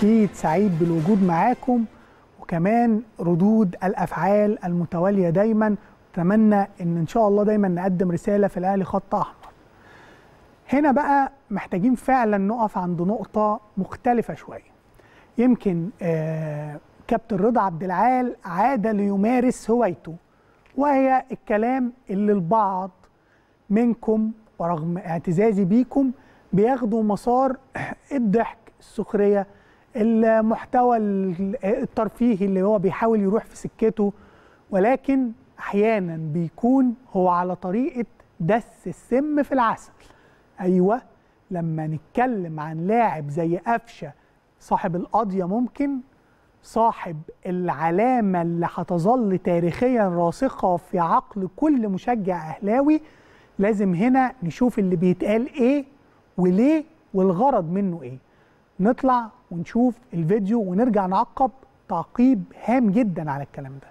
أكيد سعيد بالوجود معاكم وكمان ردود الأفعال المتوالية دايما أتمنى أن إن شاء الله دايما نقدم رسالة في الأهلي خط أحمر هنا بقى محتاجين فعلا نقف عند نقطة مختلفة شوية يمكن آه كابتن رضا عبد العال عاد ليمارس هوايته وهي الكلام اللي البعض منكم ورغم اعتزازي بيكم بياخدوا مسار الضحك السخريه المحتوى الترفيهي اللي هو بيحاول يروح في سكته ولكن احيانا بيكون هو على طريقه دس السم في العسل ايوه لما نتكلم عن لاعب زي قفشه صاحب القضيه ممكن صاحب العلامه اللي هتظل تاريخيا راسخه في عقل كل مشجع اهلاوي لازم هنا نشوف اللي بيتقال ايه وليه والغرض منه ايه نطلع ونشوف الفيديو ونرجع نعقب تعقيب هام جدا على الكلام ده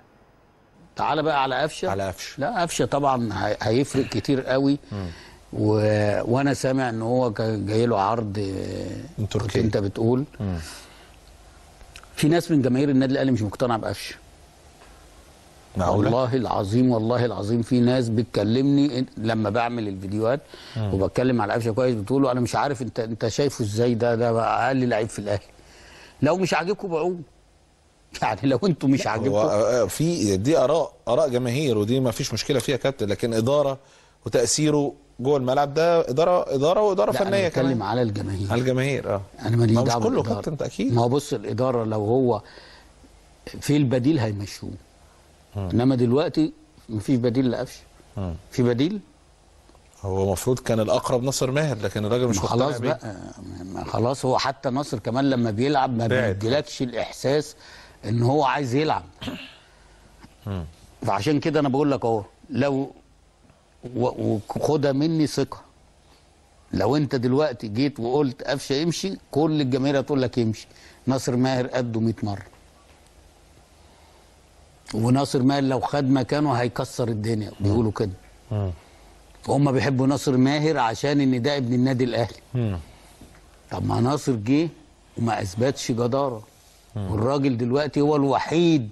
تعال بقى على قفشه على قفشه لا قفشه طبعا هيفرق كتير قوي و... وانا سامع ان هو جاي له عرض تركيا انت بتقول مم. في ناس من جماهير النادي الاهلي مش مقتنعه بقفشه معقولة؟ والله العظيم والله العظيم في ناس بتكلمني لما بعمل الفيديوهات مم. وبتكلم على قفشه كويس بتقول له انا مش عارف انت انت شايفه ازاي ده ده اقل لعيب في الاهلي لو مش عاجبكم بعوه يعني لو انتوا مش آه، عاجبكم آه، في دي اراء اراء جماهير ودي ما فيش مشكله فيها كابتن لكن اداره وتاثيره جوه الملعب ده اداره اداره واداره فنيه أنا بتكلم كمان على الجماهير على الجماهير اه انا ماليش دعوه كله كابتن تاكيد ما هو بص الاداره لو هو في البديل هيمشوه انما دلوقتي مفيش بديل لقفشه في بديل هو المفروض كان الاقرب ناصر ماهر لكن الراجل مش خلاص بقى خلاص هو حتى ناصر كمان لما بيلعب ما بيديلكش الاحساس ان هو عايز يلعب فعشان كده انا بقول لك اهو لو وخدها مني ثقه لو انت دلوقتي جيت وقلت قفشه يمشي كل الجماهير هتقول لك يمشي ناصر ماهر قده 100 مره وناصر ماهر لو خد مكانه هيكسر الدنيا بيقولوا كده فهم بيحبوا ناصر ماهر عشان ان ده ابن النادي الاهلي طب ما ناصر جه وما اثبتش جداره والراجل دلوقتي هو الوحيد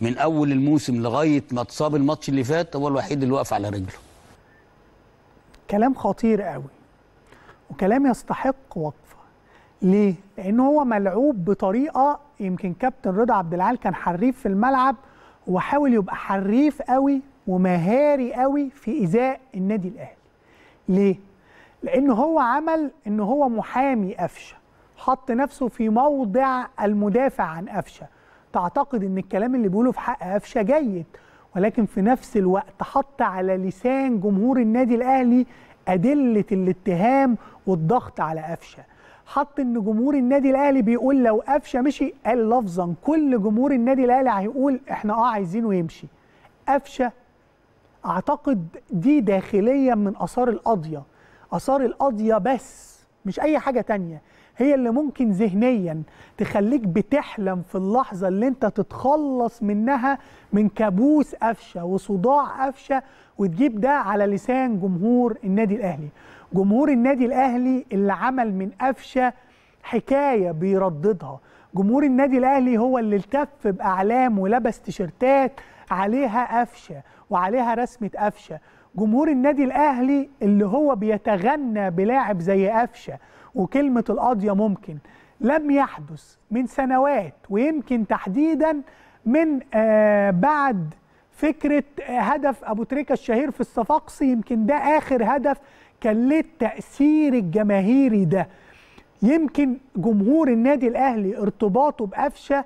من اول الموسم لغايه ما اتصاب الماتش اللي فات هو الوحيد اللي واقف على رجله كلام خطير قوي وكلام يستحق وقفه ليه لان هو ملعوب بطريقه يمكن كابتن رضا عبد العال كان حريف في الملعب وحاول يبقى حريف قوي ومهاري قوي في إزاء النادي الأهلي ليه؟ لأنه هو عمل أنه هو محامي قفشة حط نفسه في موضع المدافع عن قفشه تعتقد ان الكلام اللي بيقوله في حق قفشه جيد ولكن في نفس الوقت حط على لسان جمهور النادي الاهلي ادله الاتهام والضغط على قفشه حط ان جمهور النادي الاهلي بيقول لو قفشه مشي قال لفظا كل جمهور النادي الاهلي هيقول احنا اه عايزينه يمشي قفشه اعتقد دي داخليه من اثار القضيه اثار القضيه بس مش اي حاجه تانية هي اللي ممكن ذهنيا تخليك بتحلم في اللحظة اللي انت تتخلص منها من كابوس قفشة وصداع قفشة وتجيب ده على لسان جمهور النادي الأهلي جمهور النادي الأهلي اللي عمل من قفشة حكاية بيرددها جمهور النادي الأهلي هو اللي التف بأعلام ولبس تيشرتات عليها قفشة وعليها رسمة قفشة جمهور النادي الأهلي اللي هو بيتغنى بلاعب زي قفشه وكلمة القاضية ممكن لم يحدث من سنوات ويمكن تحديدا من آه، بعد فكرة آه، هدف أبو تريكة الشهير في الصفاقسي يمكن ده آخر هدف كان ليه التأثير الجماهيري ده يمكن جمهور النادي الأهلي ارتباطه بقفشة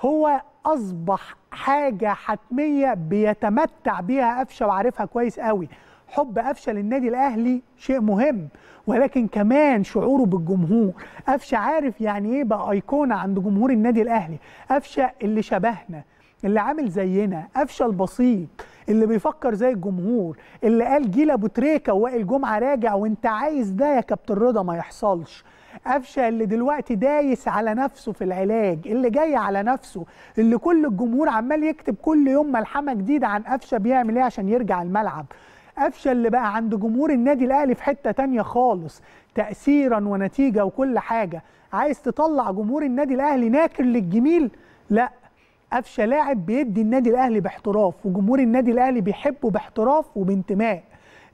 هو أصبح حاجة حتمية بيتمتع بيها قفشة وعارفها كويس قوي حب قفشه للنادي الاهلي شيء مهم ولكن كمان شعوره بالجمهور قفشه عارف يعني ايه بقى ايقونه عند جمهور النادي الاهلي قفشه اللي شبهنا اللي عامل زينا قفشه البسيط اللي بيفكر زي الجمهور اللي قال جيل ابو تريكه ووائل جمعه راجع وانت عايز ده يا كابتن رضا ما يحصلش قفشه اللي دلوقتي دايس على نفسه في العلاج اللي جاي على نفسه اللي كل الجمهور عمال يكتب كل يوم ملحمه جديده عن قفشه بيعمل ايه عشان يرجع الملعب قفشه اللي بقى عند جمهور النادي الاهلي في حته تانية خالص تاثيرا ونتيجه وكل حاجه عايز تطلع جمهور النادي الاهلي ناكر للجميل لا قفشه لاعب بيدي النادي الاهلي باحتراف وجمهور النادي الاهلي بيحبه باحتراف وبانتماء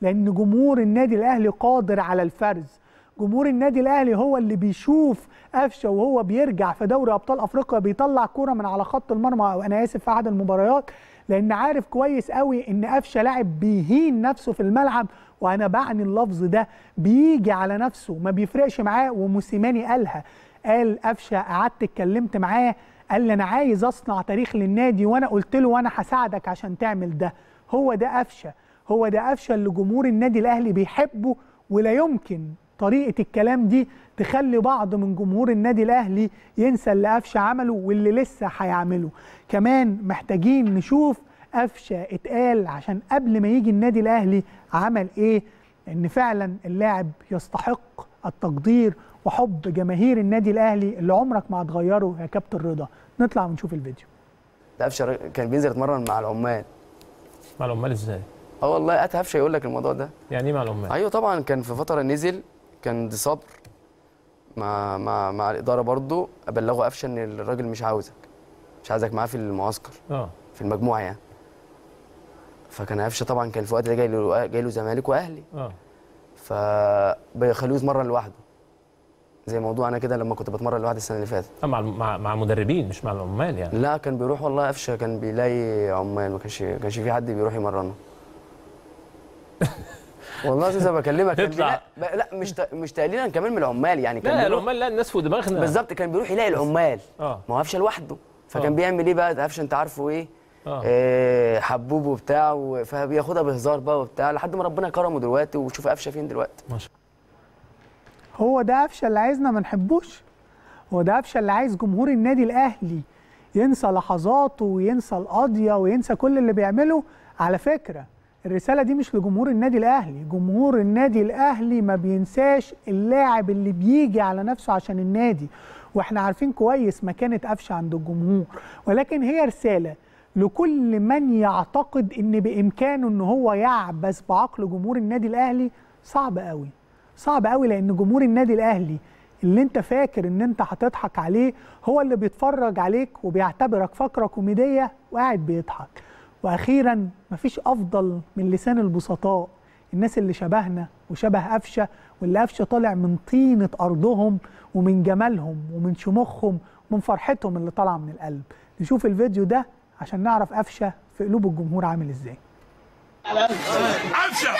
لان جمهور النادي الاهلي قادر على الفرز جمهور النادي الاهلي هو اللي بيشوف قفشه وهو بيرجع في دوري ابطال افريقيا بيطلع كوره من على خط المرمى وانا اسف في احد المباريات لان عارف كويس قوي ان قفشه لاعب بيهين نفسه في الملعب وانا بعني اللفظ ده بيجي على نفسه ما بيفرقش معاه وموسيماني قالها قال قفشه قعدت اتكلمت معاه قال لي انا عايز اصنع تاريخ للنادي وانا قلت له وانا هساعدك عشان تعمل ده هو ده قفشه هو ده قفشه اللي جمهور النادي الاهلي بيحبه ولا يمكن طريقه الكلام دي تخلي بعض من جمهور النادي الاهلي ينسى اللي قفشه عمله واللي لسه هيعمله كمان محتاجين نشوف قفشه اتقال عشان قبل ما يجي النادي الاهلي عمل ايه ان فعلا اللاعب يستحق التقدير وحب جماهير النادي الاهلي اللي عمرك ما هتغيره يا كابتن رضا نطلع ونشوف الفيديو قفشه كان بينزل يتمرن مع العمال مع العمال ازاي اه والله قفشه يقول لك الموضوع ده يعني ايه مع العمال ايوه طبعا كان في فتره نزل كان دي صبر مع مع مع الاداره برضو ابلغه قفشه ان الراجل مش عاوزك مش عايزك معاه في المعسكر اه في المجموعه يعني فكان قفشه طبعا كان في الوقت ده جاي له جاي له زمالك واهلي اه فبيخلوه يتمرن لوحده زي موضوع انا كده لما كنت بتمرن لوحدي السنه اللي فاتت مع مع مدربين مش مع العمال يعني لا كان بيروح والله قفشه كان بيلاقي عمال ما كانش كانش في حد بيروح يمرنه والله لسه بكلمك تطلع لا, لا مش مش تقليلا كمان من العمال يعني كان لا العمال لا الناس في دماغنا بالظبط كان بيروح يلاقي العمال آه. ما هو قفشه لوحده فكان آه. بيعمل ايه بقى قفشه انت عارفه ايه آه. آه، حبوب وبتاع فبياخدها بهزار بقى وبتاع لحد ما ربنا كرمه دلوقتي وشوف قفشه فين دلوقتي ما شاء الله هو ده قفشه اللي عايزنا ما نحبوش هو ده قفشه اللي عايز جمهور النادي الاهلي ينسى لحظاته وينسى القاضيه وينسى كل اللي بيعمله على فكره الرساله دي مش لجمهور النادي الاهلي جمهور النادي الاهلي ما بينساش اللاعب اللي بيجي على نفسه عشان النادي واحنا عارفين كويس مكانه قفشه عند الجمهور ولكن هي رساله لكل من يعتقد ان بامكانه ان هو يعبث بعقل جمهور النادي الاهلي صعب قوي صعب قوي لان جمهور النادي الاهلي اللي انت فاكر ان انت هتضحك عليه هو اللي بيتفرج عليك وبيعتبرك فقره كوميديه وقاعد بيضحك واخيرا مفيش افضل من لسان البسطاء الناس اللي شبهنا وشبه قفشه واللي قفشه طالع من طينه ارضهم ومن جمالهم ومن شموخهم ومن فرحتهم اللي طالعه من القلب نشوف الفيديو ده عشان نعرف قفشه في قلوب الجمهور عامل ازاي قفشه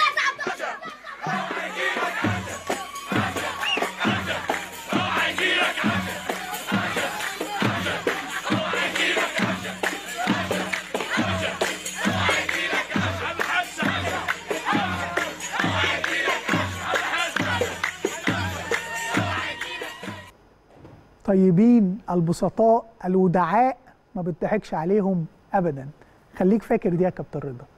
الطيبين البسطاء الودعاء ما بتضحكش عليهم ابدا خليك فاكر دي يا كابتن رضا